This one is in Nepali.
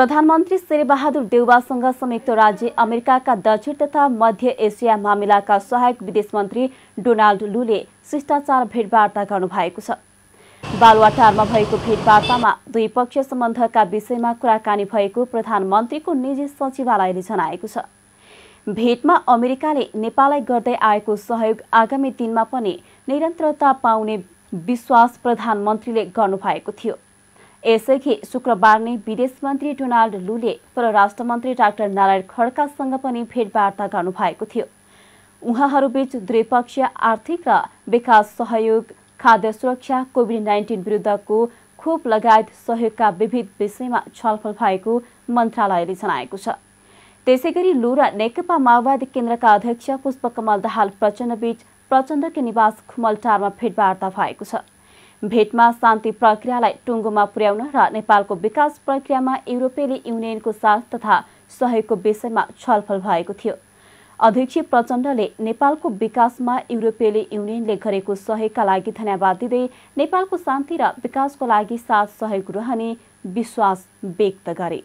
प्रधानमन्त्री शेरबहादुर देउवासँग संयुक्त राज्य अमेरिकाका दक्षिण तथा मध्य एसिया मामिलाका सहायक विदेश मन्त्री डोनाल्ड लुले शिष्टाचार भेटवार्ता गर्नुभएको छ बालुवाटारमा भएको भेटवार्तामा द्विपक्षीय सम्बन्धका विषयमा कुराकानी भएको प्रधानमन्त्रीको निजी सचिवालयले जनाएको छ भेटमा अमेरिकाले नेपाललाई गर्दै आएको सहयोग आगामी दिनमा पनि निरन्तरता पाउने विश्वास प्रधानमन्त्रीले गर्नुभएको थियो यसअघि शुक्रबार नै विदेश मन्त्री डोनाल्ड लुले परराष्ट्र मन्त्री डाक्टर नारायण खड्कासँग पनि भेटवार्ता गर्नुभएको थियो उहाँहरूबीच द्विपक्षीय आर्थिक र विकास सहयोग खाद्य सुरक्षा कोभिड नाइन्टिन विरुद्धको खोप लगायत सहयोगका विविध विषयमा छलफल भएको मन्त्रालयले जनाएको छ त्यसै गरी लु र नेकपा माओवादी केन्द्रका अध्यक्ष पुष्पकमल दाहाल प्रचण्डबीच प्रचण्डकै निवास खुमलटारमा भेटवार्ता भएको छ भेटमा शान्ति प्रक्रियालाई टुङ्गोमा पुर्याउन र नेपालको विकास प्रक्रियामा युरोपेली युनियनको साथ तथा सहयोगको विषयमा छलफल भएको थियो अध्यक्ष प्रचण्डले नेपालको विकासमा युरोपेली युनियनले गरेको सहयोगका लागि धन्यवाद दिँदै नेपालको शान्ति र विकासको लागि साथ सहयोग रहने विश्वास व्यक्त गरे